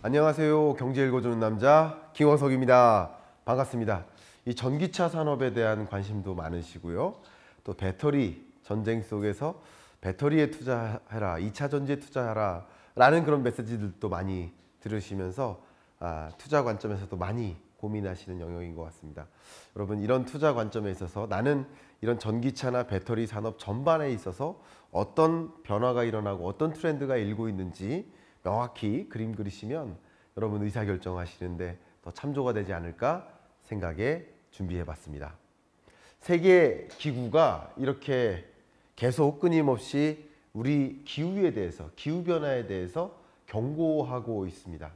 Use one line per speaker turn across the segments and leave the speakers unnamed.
안녕하세요. 경제 읽어주는 남자 김원석입니다. 반갑습니다. 이 전기차 산업에 대한 관심도 많으시고요. 또 배터리 전쟁 속에서 배터리에 투자해라, 2차 전지에 투자해라 라는 그런 메시지들도 많이 들으시면서 아, 투자 관점에서도 많이 고민하시는 영역인 것 같습니다. 여러분 이런 투자 관점에 있어서 나는 이런 전기차나 배터리 산업 전반에 있어서 어떤 변화가 일어나고 어떤 트렌드가 일고 있는지 명확히 그림 그리시면 여러분 의사결정 하시는데 더 참조가 되지 않을까 생각에 준비해 봤습니다. 세계 기구가 이렇게 계속 끊임없이 우리 기후에 대해서 기후변화에 대해서 경고하고 있습니다.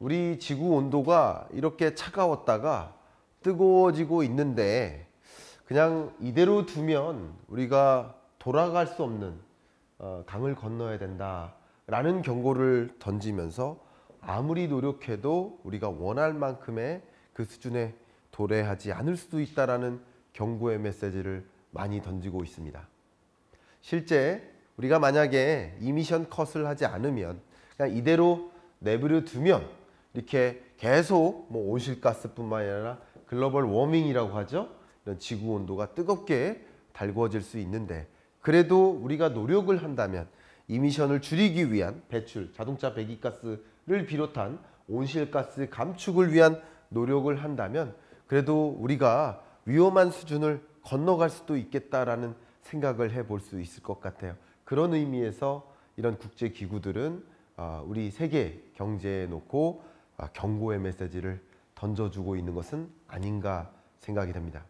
우리 지구 온도가 이렇게 차가웠다가 뜨거워지고 있는데 그냥 이대로 두면 우리가 돌아갈 수 없는 어, 강을 건너야 된다 라는 경고를 던지면서 아무리 노력해도 우리가 원할 만큼의 그 수준에 도래하지 않을 수도 있다라는 경고의 메시지를 많이 던지고 있습니다. 실제 우리가 만약에 이미션 컷을 하지 않으면 그냥 이대로 내버려 두면 이렇게 계속 뭐 온실가스뿐만 아니라 글로벌 워밍이라고 하죠. 이런 지구 온도가 뜨겁게 달궈질수 있는데 그래도 우리가 노력을 한다면 이미션을 줄이기 위한 배출, 자동차 배기가스를 비롯한 온실가스 감축을 위한 노력을 한다면 그래도 우리가 위험한 수준을 건너갈 수도 있겠다라는 생각을 해볼 수 있을 것 같아요. 그런 의미에서 이런 국제기구들은 아, 우리 세계 경제에 놓고 아, 경고의 메시지를 던져주고 있는 것은 아닌가 생각이 됩니다.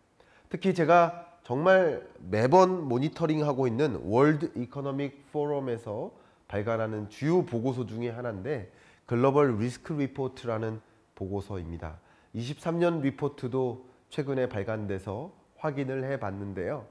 특히 제가 정말 매번 모니터링하고 있는 월드 이코노믹 포럼에서 발간하는 주요 보고서 중에 하나인데 글로벌 리스크 리포트라는 보고서입니다. 23년 리포트도 최근에 발간돼서 확인을 해 봤는데요.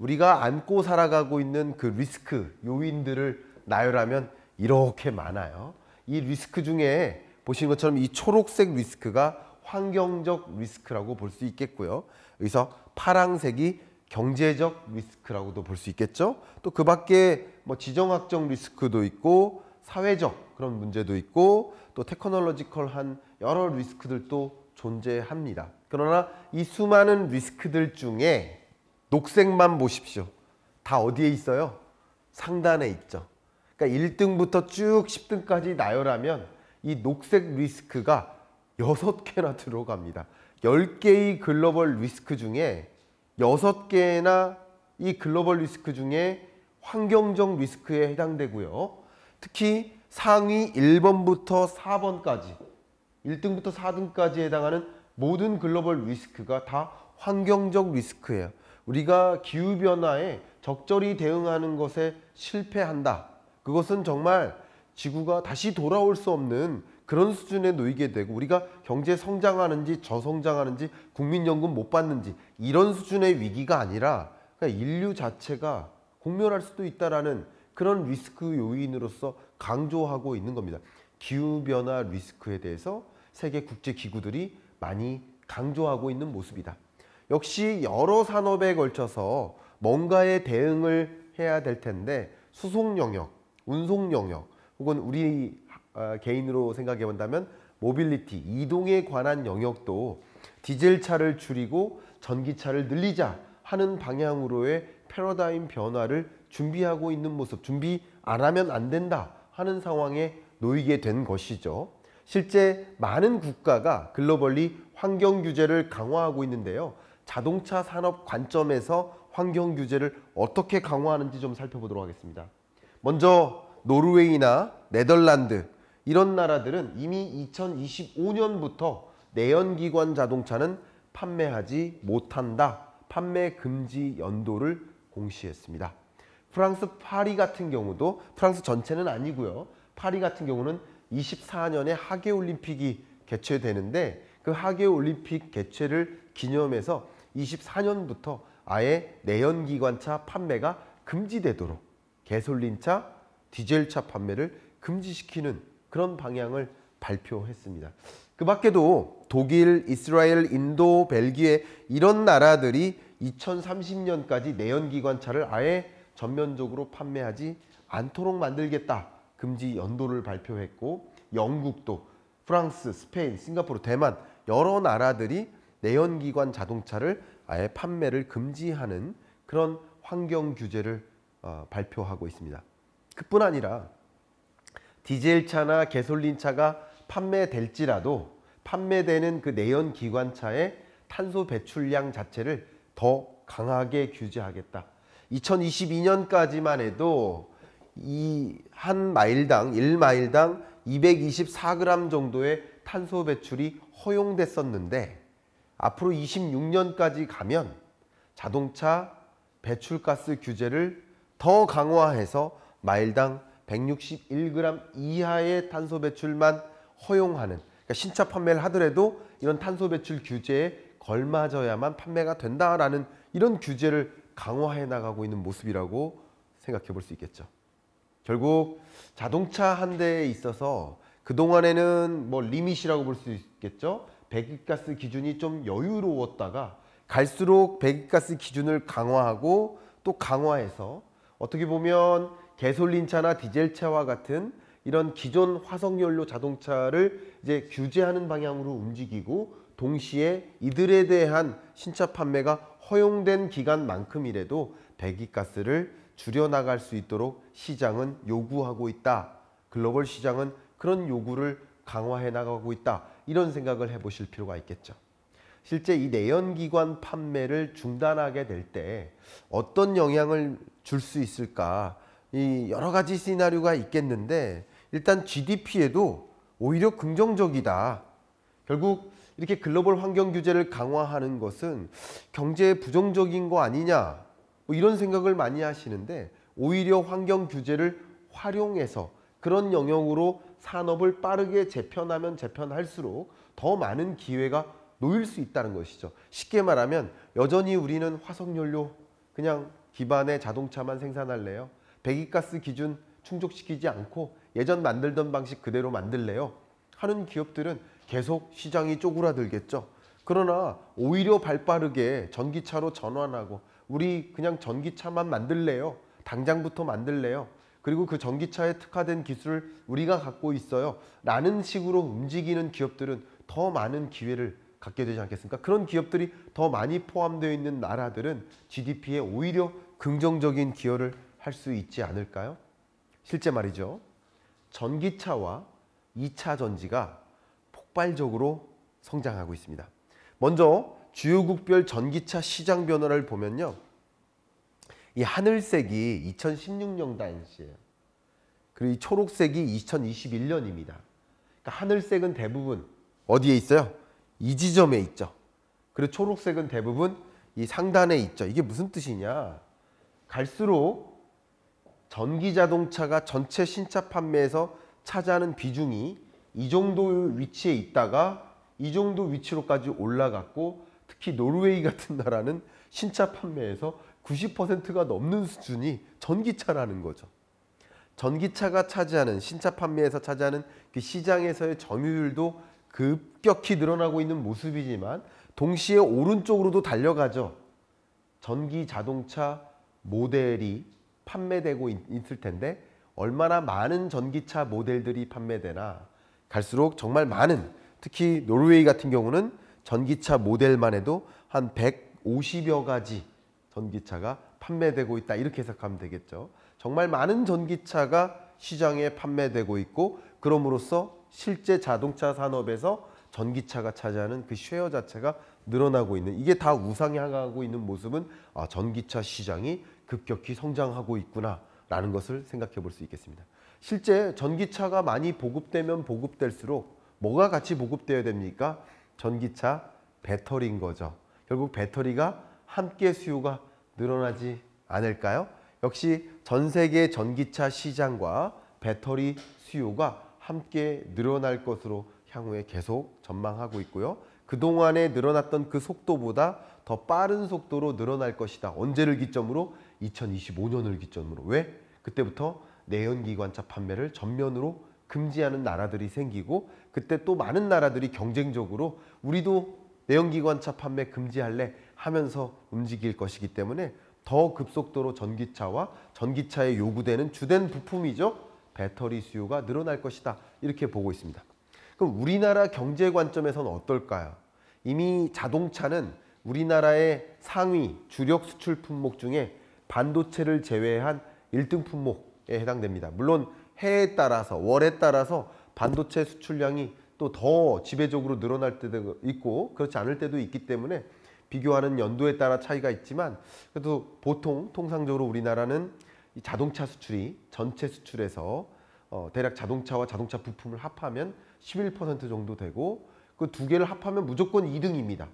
우리가 안고 살아가고 있는 그 리스크 요인들을 나열하면 이렇게 많아요. 이 리스크 중에 보시는 것처럼 이 초록색 리스크가 환경적 리스크라고 볼 수 있겠고요. 여기서 파랑색이 경제적 리스크라고도 볼 수 있겠죠. 또 그 밖에 뭐 지정학적 리스크도 있고 사회적 그런 문제도 있고 또 테크놀로지컬한 여러 리스크들도 존재합니다. 그러나 이 수많은 리스크들 중에 녹색만 보십시오. 다 어디에 있어요? 상단에 있죠. 그러니까 1등부터 쭉 10등까지 나열하면 이 녹색 리스크가 6개나 들어갑니다. 10개의 글로벌 리스크 중에 여섯 개나이 글로벌 리스크 중에 환경적 리스크에 해당되고요. 특히 상위 1번부터 4번까지 1등부터 4등까지 해당하는 모든 글로벌 리스크가 다 환경적 리스크예요. 우리가 기후변화에 적절히 대응하는 것에 실패한다. 그것은 정말 지구가 다시 돌아올 수 없는 그런 수준에 놓이게 되고 우리가 경제 성장하는지 저성장하는지 국민연금 못 받는지 이런 수준의 위기가 아니라 그냥 그러니까 인류 자체가 공멸할 수도 있다라는 그런 리스크 요인으로서 강조하고 있는 겁니다. 기후변화 리스크에 대해서 세계 국제기구들이 많이 강조하고 있는 모습이다. 역시 여러 산업에 걸쳐서 뭔가의 대응을 해야 될 텐데 수송 영역, 운송 영역, 혹은 우리 어, 개인으로 생각해 본다면 모빌리티, 이동에 관한 영역도 디젤차를 줄이고 전기차를 늘리자 하는 방향으로의 패러다임 변화를 준비하고 있는 모습, 준비 안 하면 안 된다 하는 상황에 놓이게 된 것이죠. 실제 많은 국가가 글로벌리 환경 규제를 강화하고 있는데요. 자동차 산업 관점에서 환경 규제를 어떻게 강화하는지 좀 살펴보도록 하겠습니다. 먼저 노르웨이나 네덜란드, 이런 나라들은 이미 2025년부터 내연기관 자동차는 판매하지 못한다. 판매 금지 연도를 공시했습니다. 프랑스 파리 같은 경우도 프랑스 전체는 아니고요. 파리 같은 경우는 24년에 하계 올림픽이 개최되는데 그 하계 올림픽 개최를 기념해서 24년부터 아예 내연기관차 판매가 금지되도록 개솔린차, 디젤차 판매를 금지시키는 그런 방향을 발표했습니다. 그 밖에도 독일, 이스라엘, 인도, 벨기에 이런 나라들이 2030년까지 내연기관차를 아예 전면적으로 판매하지 않도록 만들겠다 금지 연도를 발표했고 영국도 프랑스, 스페인, 싱가포르, 대만 여러 나라들이 내연기관 자동차를 아예 판매를 금지하는 그런 환경 규제를 어, 발표하고 있습니다. 그뿐 아니라 디젤차나 개솔린차가 판매될지라도 판매되는 그 내연 기관차의 탄소 배출량 자체를 더 강하게 규제하겠다. 2022년까지만 해도 이 한 마일당 1마일당 224g 정도의 탄소 배출이 허용됐었는데 앞으로 26년까지 가면 자동차 배출가스 규제를 더 강화해서 마일당 161g 이하의 탄소 배출만 허용하는 그러니까 신차 판매를 하더라도 이런 탄소 배출 규제에 걸맞아야만 판매가 된다라는 이런 규제를 강화해 나가고 있는 모습이라고 생각해 볼 수 있겠죠. 결국 자동차 한 대에 있어서 그동안에는 뭐 리밋이라고 볼 수 있겠죠. 배기가스 기준이 좀 여유로웠다가 갈수록 배기가스 기준을 강화하고 또 강화해서 어떻게 보면 개솔린차나 디젤차와 같은 이런 기존 화석연료 자동차를 이제 규제하는 방향으로 움직이고 동시에 이들에 대한 신차 판매가 허용된 기간만큼이라도 배기가스를 줄여나갈 수 있도록 시장은 요구하고 있다. 글로벌 시장은 그런 요구를 강화해 나가고 있다. 이런 생각을 해보실 필요가 있겠죠. 실제 이 내연기관 판매를 중단하게 될 때 어떤 영향을 줄 수 있을까 이 여러 가지 시나리오가 있겠는데 일단 GDP에도 오히려 긍정적이다. 결국 이렇게 글로벌 환경 규제를 강화하는 것은 경제에 부정적인 거 아니냐 뭐 이런 생각을 많이 하시는데 오히려 환경 규제를 활용해서 그런 영역으로 산업을 빠르게 재편하면 재편할수록 더 많은 기회가 놓일 수 있다는 것이죠. 쉽게 말하면 여전히 우리는 화석연료 그냥 기반의 자동차만 생산할래요. 배기가스 기준 충족시키지 않고 예전 만들던 방식 그대로 만들래요 하는 기업들은 계속 시장이 쪼그라들겠죠. 그러나 오히려 발빠르게 전기차로 전환하고 우리 그냥 전기차만 만들래요. 당장부터 만들래요. 그리고 그 전기차에 특화된 기술을 우리가 갖고 있어요. 라는 식으로 움직이는 기업들은 더 많은 기회를 갖게 되지 않겠습니까? 그런 기업들이 더 많이 포함되어 있는 나라들은 GDP에 오히려 긍정적인 기여를 할수 있지 않을까요? 실제 말이죠. 전기차와 2차 전지가 폭발적으로 성장하고 있습니다. 먼저 주요국별 전기차 시장 변화를 보면요. 이 하늘색이 2016년 단시에요 그리고 이 초록색이 2021년입니다. 그러니까 하늘색은 대부분 어디에 있어요? 이 지점에 있죠. 그리고 초록색은 대부분 이 상단에 있죠. 이게 무슨 뜻이냐? 갈수록 전기 자동차가 전체 신차 판매에서 차지하는 비중이 이 정도 위치에 있다가 이 정도 위치로까지 올라갔고 특히 노르웨이 같은 나라는 신차 판매에서 90%가 넘는 수준이 전기차라는 거죠. 전기차가 차지하는 신차 판매에서 차지하는 그 시장에서의 점유율도 급격히 늘어나고 있는 모습이지만 동시에 오른쪽으로도 달려가죠. 전기 자동차 모델이 판매되고 있을 텐데 얼마나 많은 전기차 모델들이 판매되나 갈수록 정말 많은 특히 노르웨이 같은 경우는 전기차 모델만 해도 한 150여 가지 전기차가 판매되고 있다 이렇게 해석하면 되겠죠. 정말 많은 전기차가 시장에 판매되고 있고 그럼으로써 실제 자동차 산업에서 전기차가 차지하는 그 쉐어 자체가 늘어나고 있는 이게 다 우상향하고 있는 모습은 아, 전기차 시장이 급격히 성장하고 있구나라는 것을 생각해 볼 수 있겠습니다. 실제 전기차가 많이 보급되면 보급될수록 뭐가 같이 보급되어야 됩니까? 전기차 배터리인 거죠. 결국 배터리가 함께 수요가 늘어나지 않을까요? 역시 전 세계 전기차 시장과 배터리 수요가 함께 늘어날 것으로 향후에 계속 전망하고 있고요. 그동안에 늘어났던 그 속도보다 더 빠른 속도로 늘어날 것이다. 언제를 기점으로? 2025년을 기점으로 왜? 그때부터 내연기관차 판매를 전면으로 금지하는 나라들이 생기고 그때 또 많은 나라들이 경쟁적으로 우리도 내연기관차 판매 금지할래 하면서 움직일 것이기 때문에 더 급속도로 전기차와 전기차에 요구되는 주된 부품이죠. 배터리 수요가 늘어날 것이다. 이렇게 보고 있습니다. 그럼 우리나라 경제 관점에서는 어떨까요? 이미 자동차는 우리나라의 상위 주력 수출 품목 중에 반도체를 제외한 1등 품목에 해당됩니다. 물론 해에 따라서 월에 따라서 반도체 수출량이 또 더 지배적으로 늘어날 때도 있고 그렇지 않을 때도 있기 때문에 비교하는 연도에 따라 차이가 있지만 그래도 보통 통상적으로 우리나라는 자동차 수출이 전체 수출에서 어, 대략 자동차와 자동차 부품을 합하면 11% 정도 되고 그 두 개를 합하면 무조건 2등입니다.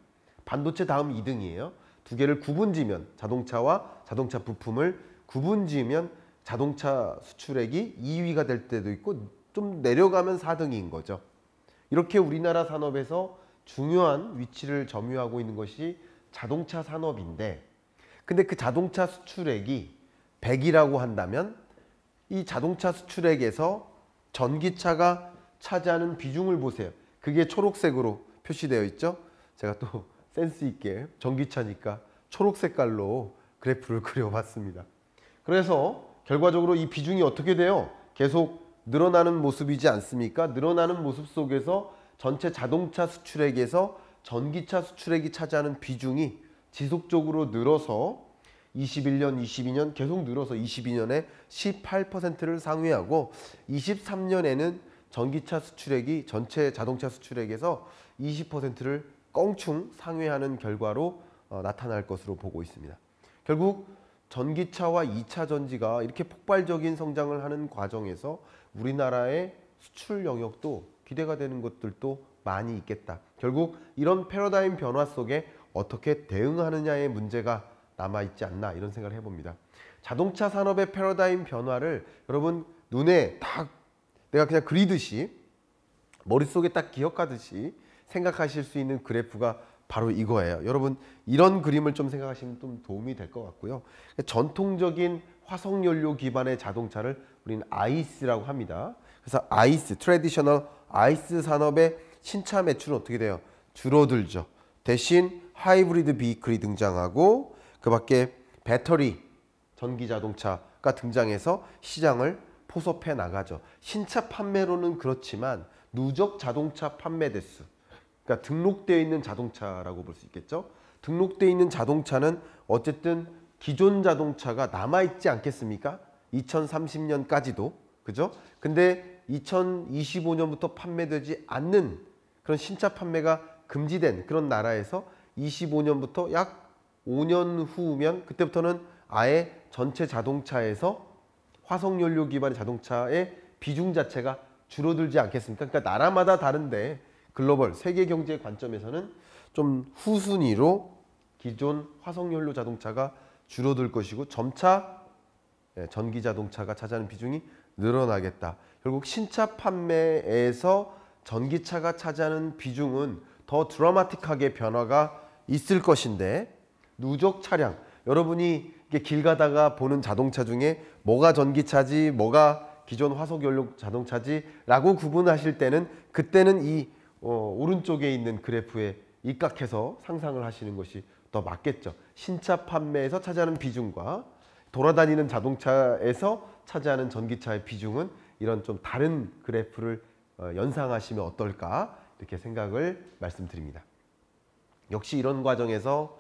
반도체 다음 2등이에요. 두 개를 구분지면 자동차와 자동차 부품을 구분지면 자동차 수출액이 2위가 될 때도 있고 좀 내려가면 4등인 거죠. 이렇게 우리나라 산업에서 중요한 위치를 점유하고 있는 것이 자동차 산업인데 근데 그 자동차 수출액이 100이라고 한다면 이 자동차 수출액에서 전기차가 차지하는 비중을 보세요. 그게 초록색으로 표시되어 있죠. 제가 또 센스 있게 전기차니까 초록 색깔로 그래프를 그려봤습니다. 그래서 결과적으로 이 비중이 어떻게 돼요? 계속 늘어나는 모습이지 않습니까? 늘어나는 모습 속에서 전체 자동차 수출액에서 전기차 수출액이 차지하는 비중이 지속적으로 늘어서 21년, 22년 계속 늘어서 22년에 18%를 상회하고 23년에는 전기차 수출액이 전체 자동차 수출액에서 20%를 껑충 상회하는 결과로 어, 나타날 것으로 보고 있습니다. 결국 전기차와 2차 전지가 이렇게 폭발적인 성장을 하는 과정에서 우리나라의 수출 영역도 기대가 되는 것들도 많이 있겠다. 결국 이런 패러다임 변화 속에 어떻게 대응하느냐의 문제가 남아있지 않나 이런 생각을 해봅니다. 자동차 산업의 패러다임 변화를 여러분 눈에 딱 내가 그냥 그리듯이 머릿속에 딱 기억하듯이 생각하실 수 있는 그래프가 바로 이거예요. 여러분 이런 그림을 좀 생각하시면 좀 도움이 될 것 같고요. 전통적인 화석연료 기반의 자동차를 우리는 아이스라고 합니다. 그래서 아이스, 트레디셔널 아이스 산업의 신차 매출은 어떻게 돼요? 줄어들죠. 대신 하이브리드 비이클이 등장하고 그 밖에 배터리 전기 자동차가 등장해서 시장을 포섭해 나가죠. 신차 판매로는 그렇지만 누적 자동차 판매 대수 그러니까 등록되어 있는 자동차라고 볼 수 있겠죠. 등록되어 있는 자동차는 어쨌든 기존 자동차가 남아있지 않겠습니까? 2030년까지도. 그죠? 근데 2025년부터 판매되지 않는 그런 신차 판매가 금지된 그런 나라에서 25년부터 약 5년 후면 그때부터는 아예 전체 자동차에서 화석연료 기반의 자동차의 비중 자체가 줄어들지 않겠습니까? 그러니까 나라마다 다른데 글로벌 세계 경제 관점에서는 좀 후순위로 기존 화석연료 자동차가 줄어들 것이고 점차 예, 전기 자동차가 차지하는 비중이 늘어나겠다. 결국 신차 판매에서 전기차가 차지하는 비중은 더 드라마틱하게 변화가 있을 것인데 누적 차량 여러분이 길 가다가 보는 자동차 중에 뭐가 전기차지 뭐가 기존 화석연료 자동차지라고 구분하실 때는 그때는 이 어, 오른쪽에 있는 그래프에 입각해서 상상을 하시는 것이 더 맞겠죠. 신차 판매에서 차지하는 비중과 돌아다니는 자동차에서 차지하는 전기차의 비중은 이런 좀 다른 그래프를 어, 연상하시면 어떨까 이렇게 생각을 말씀드립니다. 역시 이런 과정에서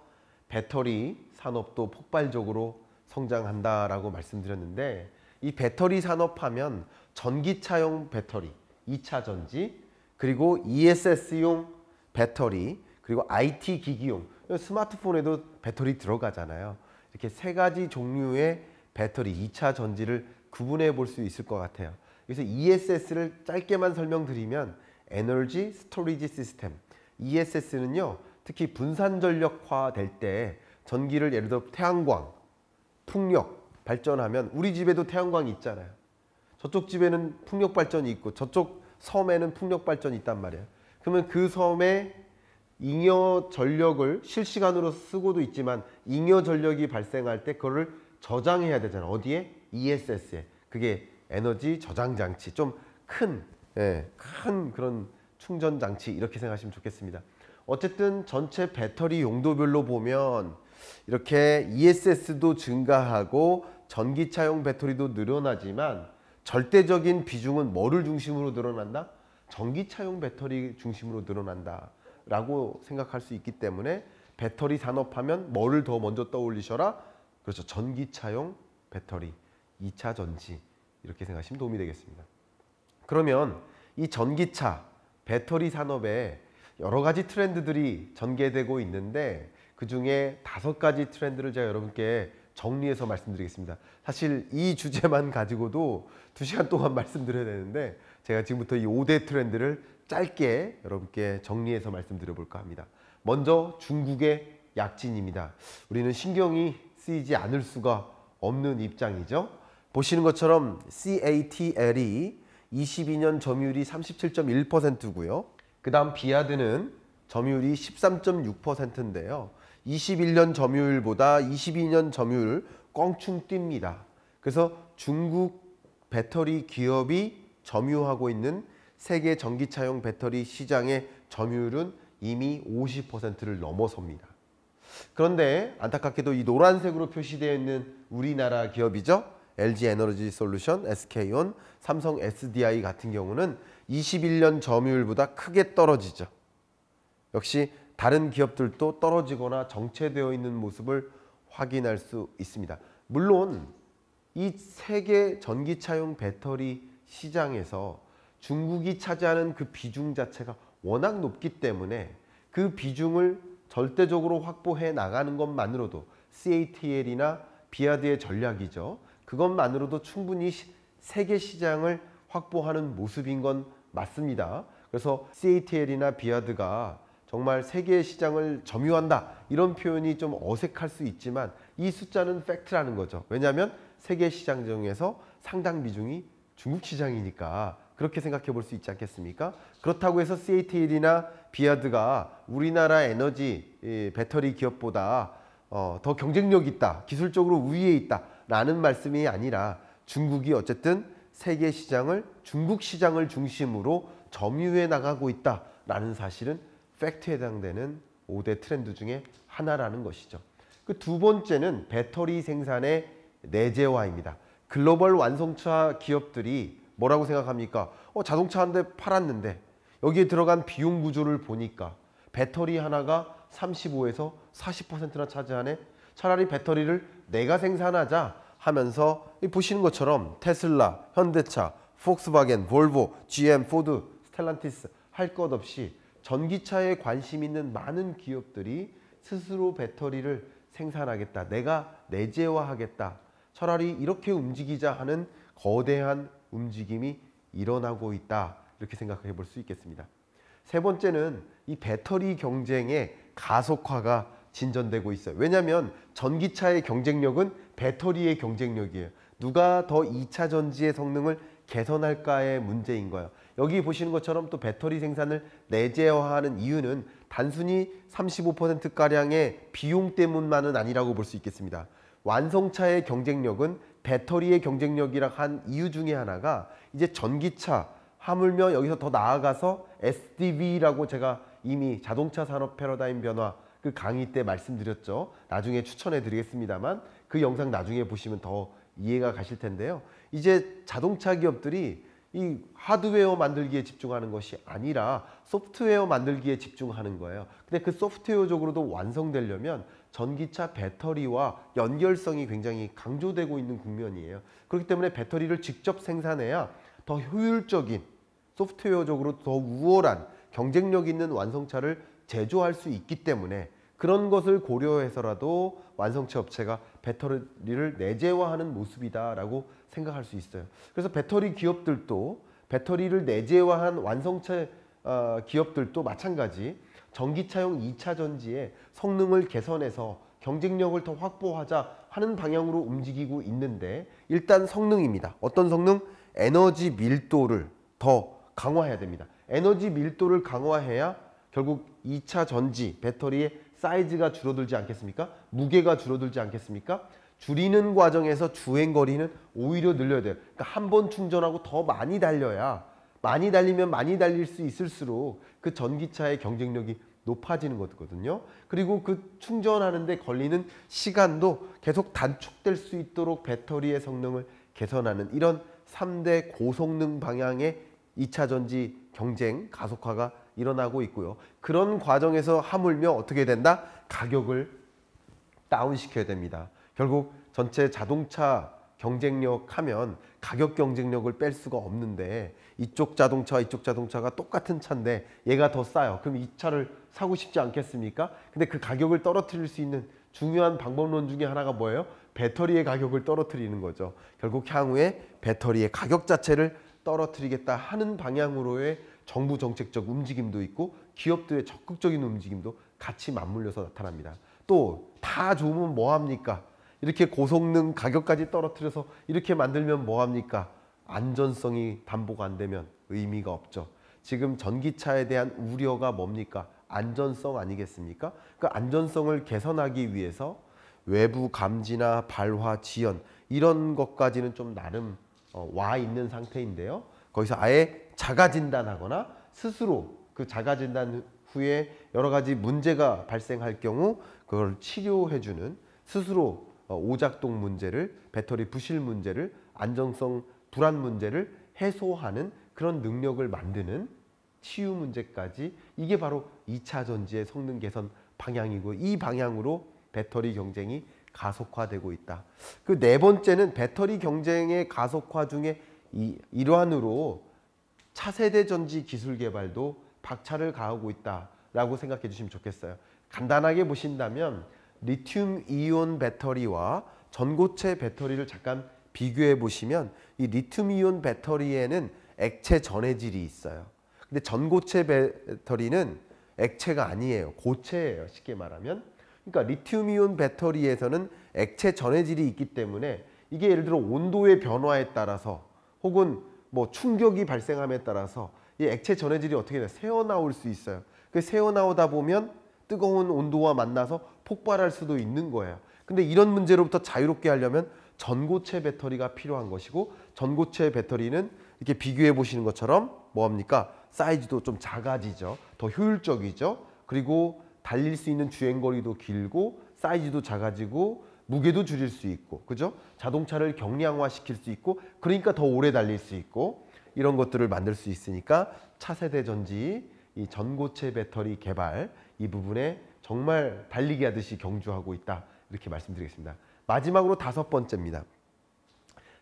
배터리 산업도 폭발적으로 성장한다라고 말씀드렸는데 이 배터리 산업하면 전기차용 배터리, 2차 전지, 그리고 ESS용 배터리, 그리고 IT 기기용 스마트폰에도 배터리 들어가잖아요. 이렇게 세 가지 종류의 배터리 2차 전지를 구분해 볼 수 있을 것 같아요. 그래서 ESS를 짧게만 설명드리면 에너지 스토리지 시스템 ESS는요 특히 분산 전력화 될 때 전기를 예를 들어 태양광, 풍력 발전하면 우리 집에도 태양광이 있잖아요. 저쪽 집에는 풍력 발전이 있고 저쪽 섬에는 풍력 발전이 있단 말이에요. 그러면 그 섬에 잉여 전력을 실시간으로 쓰고도 있지만 잉여 전력이 발생할 때 그거를 저장해야 되잖아. 요 어디에? ESS에. 그게 에너지 저장 장치. 좀큰큰 예, 큰 그런 충전 장치 이렇게 생각하시면 좋겠습니다. 어쨌든 전체 배터리 용도별로 보면 이렇게 ESS도 증가하고 전기차용 배터리도 늘어나지만 절대적인 비중은 뭐를 중심으로 늘어난다? 전기차용 배터리 중심으로 늘어난다 라고 생각할 수 있기 때문에 배터리 산업하면 뭐를 더 먼저 떠올리셔라? 그렇죠. 전기차용 배터리, 2차 전지 이렇게 생각하시면 도움이 되겠습니다. 그러면 이 전기차, 배터리 산업에 여러 가지 트렌드들이 전개되고 있는데 그 중에 다섯 가지 트렌드를 제가 여러분께 정리해서 말씀드리겠습니다. 사실 이 주제만 가지고도 2시간 동안 말씀드려야 되는데 제가 지금부터 이 5대 트렌드를 짧게 여러분께 정리해서 말씀드려 볼까 합니다. 먼저 중국의 약진입니다. 우리는 신경이 쓰이지 않을 수가 없는 입장이죠. 보시는 것처럼 CATL이 22년 점유율이 37.1%고요. 그 다음 비아드는 점유율이 13.6%인데요. 21년 점유율보다 22년 점유율 껑충 뜁니다. 그래서 중국 배터리 기업이 점유하고 있는 세계 전기차용 배터리 시장의 점유율은 이미 50%를 넘어섭니다. 그런데 안타깝게도 이 노란색으로 표시되어 있는 우리나라 기업이죠. LG 에너지 솔루션, SK온, 삼성 SDI 같은 경우는 21년 점유율보다 크게 떨어지죠. 역시 다른 기업들도 떨어지거나 정체되어 있는 모습을 확인할 수 있습니다. 물론 이 세계 전기차용 배터리 시장에서 중국이 차지하는 그 비중 자체가 워낙 높기 때문에 그 비중을 절대적으로 확보해 나가는 것만으로도 CATL이나 비아드의 전략이죠. 그것만으로도 충분히 세계 시장을 확보하는 모습인 건 맞습니다. 그래서 CATL이나 비아드가 정말 세계 시장을 점유한다 이런 표현이 좀 어색할 수 있지만 이 숫자는 팩트라는 거죠. 왜냐하면 세계 시장 중에서 상당 비중이 중국 시장이니까 그렇게 생각해 볼 수 있지 않겠습니까? 그렇다고 해서 CATL이나 비아드가 우리나라 에너지 배터리 기업보다 어, 더 경쟁력 있다, 기술적으로 우위에 있다 라는 말씀이 아니라 중국이 어쨌든 세계 시장을 중국 시장을 중심으로 점유해 나가고 있다라는 사실은 팩트에 해당되는 5대 트렌드 중에 하나라는 것이죠. 그 두 번째는 배터리 생산의 내재화입니다. 글로벌 완성차 기업들이 뭐라고 생각합니까? 어, 자동차 한 대 팔았는데 여기에 들어간 비용 구조를 보니까 배터리 하나가 35에서 40%나 차지하네. 차라리 배터리를 내가 생산하자 하면서 보시는 것처럼 테슬라, 현대차, 폭스바겐, 볼보, GM, 포드, 스텔란티스 할 것 없이 전기차에 관심 있는 많은 기업들이 스스로 배터리를 생산하겠다. 내가 내재화하겠다. 차라리 이렇게 움직이자 하는 거대한 움직임이 일어나고 있다. 이렇게 생각해 볼 수 있겠습니다. 세 번째는 이 배터리 경쟁의 가속화가 진전되고 있어요. 왜냐하면 전기차의 경쟁력은 배터리의 경쟁력이에요. 누가 더 2차 전지의 성능을 개선할까의 문제인 거예요. 여기 보시는 것처럼 또 배터리 생산을 내재화하는 이유는 단순히 35%가량의 비용 때문만은 아니라고 볼 수 있겠습니다. 완성차의 경쟁력은 배터리의 경쟁력이라 한 이유 중에 하나가 이제 전기차, 하물며 여기서 더 나아가서 SDV라고 제가 이미 자동차 산업 패러다임 변화 그 강의 때 말씀드렸죠. 나중에 추천해 드리겠습니다만 그 영상 나중에 보시면 더 이해가 가실 텐데요. 이제 자동차 기업들이 이 하드웨어 만들기에 집중하는 것이 아니라 소프트웨어 만들기에 집중하는 거예요. 근데 그 소프트웨어적으로도 완성되려면 전기차 배터리와 연결성이 굉장히 강조되고 있는 국면이에요. 그렇기 때문에 배터리를 직접 생산해야 더 효율적인 소프트웨어적으로 더 우월한 경쟁력 있는 완성차를 제조할 수 있기 때문에 그런 것을 고려해서라도 완성차 업체가 배터리를 내재화하는 모습이다라고 생각할 수 있어요. 그래서 배터리 기업들도 배터리를 내재화한 완성차 어, 기업들도 마찬가지 전기차용 2차 전지의 성능을 개선해서 경쟁력을 더 확보하자 하는 방향으로 움직이고 있는데 일단 성능입니다. 어떤 성능? 에너지 밀도를 더 강화해야 됩니다. 에너지 밀도를 강화해야 결국 2차 전지 배터리의 사이즈가 줄어들지 않겠습니까? 무게가 줄어들지 않겠습니까? 줄이는 과정에서 주행 거리는 오히려 늘려야 돼요. 그러니까 한 번 충전하고 더 많이 달려야 많이 달리면 많이 달릴 수 있을수록 그 전기차의 경쟁력이 높아지는 거거든요. 그리고 그 충전하는데 걸리는 시간도 계속 단축될 수 있도록 배터리의 성능을 개선하는 이런 3대 고성능 방향의 2차 전지 경쟁 가속화가 일어나고 있고요. 그런 과정에서 하물며 어떻게 된다? 가격을 다운시켜야 됩니다. 결국 전체 자동차 경쟁력 하면 가격 경쟁력을 뺄 수가 없는데 이쪽 자동차 와 이쪽 자동차가 똑같은 차인데 얘가 더 싸요. 그럼 이 차를 사고 싶지 않겠습니까? 근데 그 가격을 떨어뜨릴 수 있는 중요한 방법론 중에 하나가 뭐예요? 배터리의 가격을 떨어뜨리는 거죠. 결국 향후에 배터리의 가격 자체를 떨어뜨리겠다 하는 방향으로의 정부 정책적 움직임도 있고 기업들의 적극적인 움직임도 같이 맞물려서 나타납니다. 또 다 좋으면 뭐 합니까? 이렇게 고성능 가격까지 떨어뜨려서 이렇게 만들면 뭐 합니까? 안전성이 담보가 안 되면 의미가 없죠. 지금 전기차에 대한 우려가 뭡니까? 안전성 아니겠습니까? 그 안전성을 개선하기 위해서 외부 감지나 발화, 지연 이런 것까지는 좀 나름 어, 와 있는 상태인데요. 거기서 아예 자가 진단하거나 스스로 그 자가 진단 후에 여러 가지 문제가 발생할 경우 그걸 치료해 주는 스스로 어, 오작동 문제를 배터리 부실 문제를 안정성 불안 문제를 해소하는 그런 능력을 만드는 치유 문제까지 이게 바로 2차 전지의 성능 개선 방향이고 이 방향으로 배터리 경쟁이 가속화되고 있다. 그 네 번째는 배터리 경쟁의 가속화 중에 이, 일환으로 차세대 전지 기술 개발도 박차를 가하고 있다라고 생각해 주시면 좋겠어요. 간단하게 보신다면 리튬 이온 배터리와 전고체 배터리를 잠깐 비교해 보시면 이 리튬 이온 배터리에는 액체 전해질이 있어요. 근데 전고체 배터리는 액체가 아니에요. 고체예요. 쉽게 말하면. 그러니까 리튬 이온 배터리에서는 액체 전해질이 있기 때문에 이게 예를 들어 온도의 변화에 따라서 혹은 뭐 충격이 발생함에 따라서 이 액체 전해질이 어떻게 돼 새어 나올 수 있어요. 그 새어 나오다 보면 뜨거운 온도와 만나서 폭발할 수도 있는 거예요. 근데 이런 문제로부터 자유롭게 하려면 전고체 배터리가 필요한 것이고 전고체 배터리는 이렇게 비교해 보시는 것처럼 뭐합니까? 사이즈도 좀 작아지죠. 더 효율적이죠. 그리고 달릴 수 있는 주행거리도 길고 사이즈도 작아지고 무게도 줄일 수 있고 그죠? 자동차를 경량화시킬 수 있고 그러니까 더 오래 달릴 수 있고 이런 것들을 만들 수 있으니까 차세대 전지 이 전고체 배터리 개발 이 부분에 정말 달리기 하듯이 경주하고 있다 이렇게 말씀드리겠습니다. 마지막으로 다섯 번째입니다.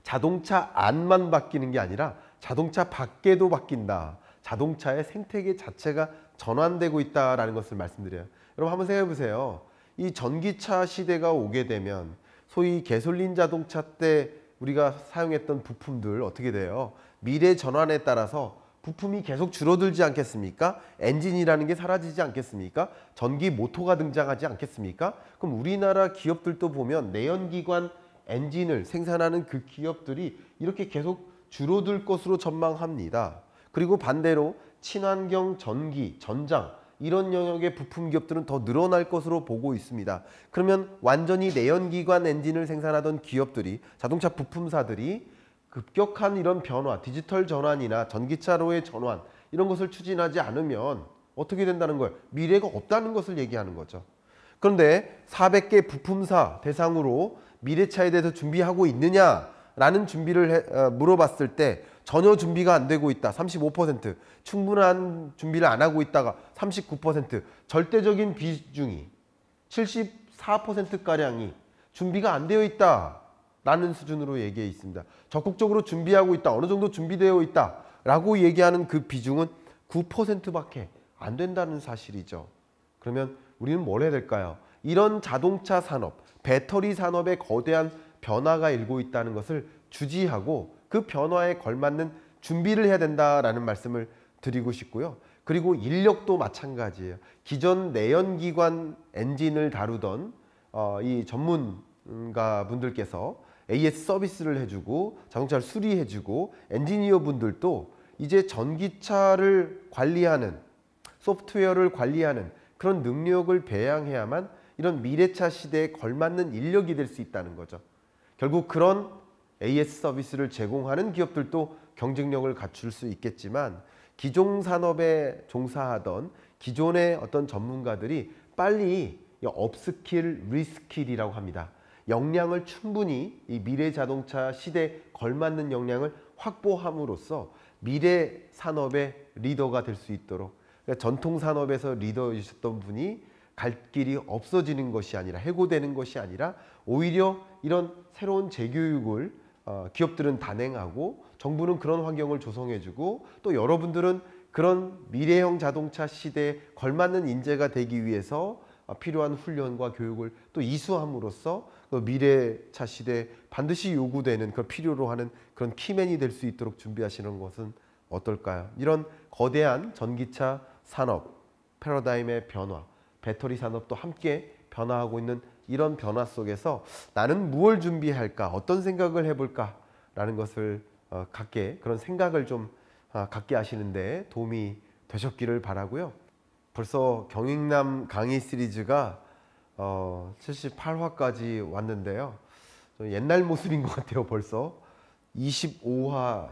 자동차 안만 바뀌는 게 아니라 자동차 밖에도 바뀐다. 자동차의 생태계 자체가 전환되고 있다라는 것을 말씀드려요. 여러분 한번 생각해 보세요. 이 전기차 시대가 오게 되면 소위 개솔린 자동차 때 우리가 사용했던 부품들 어떻게 돼요? 미래 전환에 따라서 부품이 계속 줄어들지 않겠습니까? 엔진이라는 게 사라지지 않겠습니까? 전기 모터가 등장하지 않겠습니까? 그럼 우리나라 기업들도 보면 내연기관 엔진을 생산하는 그 기업들이 이렇게 계속 줄어들 것으로 전망합니다. 그리고 반대로 친환경 전기, 전장 이런 영역의 부품 기업들은 더 늘어날 것으로 보고 있습니다. 그러면 완전히 내연기관 엔진을 생산하던 기업들이 자동차 부품사들이 급격한 이런 변화, 디지털 전환이나 전기차로의 전환 이런 것을 추진하지 않으면 어떻게 된다는 걸 미래가 없다는 것을 얘기하는 거죠. 그런데 400개 부품사 대상으로 미래차에 대해서 준비하고 있느냐라는 준비를 해, 어, 물어봤을 때 전혀 준비가 안 되고 있다. 35%. 충분한 준비를 안 하고 있다가 39%. 절대적인 비중이 74%가량이 준비가 안 되어 있다. 라는 수준으로 얘기해 있습니다. 적극적으로 준비하고 있다. 어느 정도 준비되어 있다. 라고 얘기하는 그 비중은 9%밖에 안 된다는 사실이죠. 그러면 우리는 뭘 해야 될까요? 이런 자동차 산업, 배터리 산업의 거대한 변화가 일고 있다는 것을 주지하고 그 변화에 걸맞는 준비를 해야 된다라는 말씀을 드리고 싶고요. 그리고 인력도 마찬가지예요. 기존 내연기관 엔진을 다루던 어, 이 전문가 분들께서 AS 서비스를 해주고 자동차를 수리해주고 엔지니어 분들도 이제 전기차를 관리하는 소프트웨어를 관리하는 그런 능력을 배양해야만 이런 미래차 시대에 걸맞는 인력이 될 수 있다는 거죠. 결국 그런 AS 서비스를 제공하는 기업들도 경쟁력을 갖출 수 있겠지만 기존 산업에 종사하던 기존의 어떤 전문가들이 빨리 업스킬, 리스킬이라고 합니다. 역량을 충분히 이 미래 자동차 시대에 걸맞는 역량을 확보함으로써 미래 산업의 리더가 될 수 있도록 그러니까 전통 산업에서 리더이셨던 분이 갈 길이 없어지는 것이 아니라 해고되는 것이 아니라 오히려 이런 새로운 재교육을 어, 기업들은 단행하고 정부는 그런 환경을 조성해주고 또 여러분들은 그런 미래형 자동차 시대에 걸맞는 인재가 되기 위해서 어, 필요한 훈련과 교육을 또 이수함으로써 그 미래차 시대에 반드시 요구되는 그 필요로 하는 그런 키맨이 될 수 있도록 준비하시는 것은 어떨까요? 이런 거대한 전기차 산업 패러다임의 변화, 배터리 산업도 함께 변화하고 있는 이런 변화 속에서 나는 무엇을 준비할까 어떤 생각을 해볼까 라는 것을 어, 갖게 그런 생각을 좀 아, 갖게 하시는데 도움이 되셨기를 바라고요. 벌써 경익남 강의 시리즈가 어, 78화까지 왔는데요. 옛날 모습인 것 같아요 벌써 25화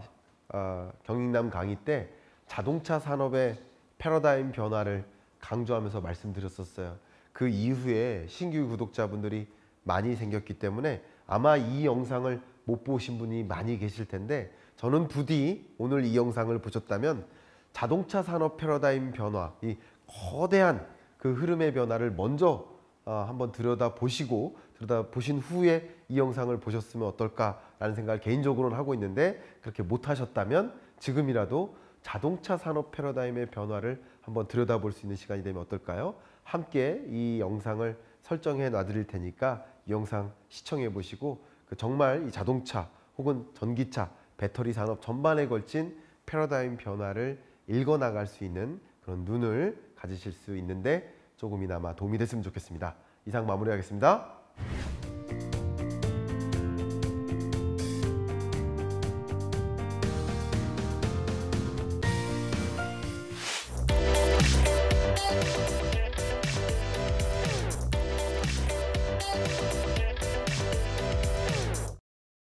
아, 경익남 강의 때 자동차 산업의 패러다임 변화를 강조하면서 말씀드렸었어요. 그 이후에 신규 구독자분들이 많이 생겼기 때문에 아마 이 영상을 못 보신 분이 많이 계실 텐데 저는 부디 오늘 이 영상을 보셨다면 자동차 산업 패러다임 변화, 이 거대한 그 흐름의 변화를 먼저 어, 한번 들여다 보시고 들여다 보신 후에 이 영상을 보셨으면 어떨까라는 생각을 개인적으로는 하고 있는데 그렇게 못하셨다면 지금이라도 자동차 산업 패러다임의 변화를 한번 들여다볼 수 있는 시간이 되면 어떨까요? 함께 이 영상을 설정해 놔드릴 테니까 이 영상 시청해 보시고 그 정말 이 자동차 혹은 전기차, 배터리 산업 전반에 걸친 패러다임 변화를 읽어 나갈 수 있는 그런 눈을 가지실 수 있는데 조금이나마 도움이 됐으면 좋겠습니다. 이상 마무리하겠습니다.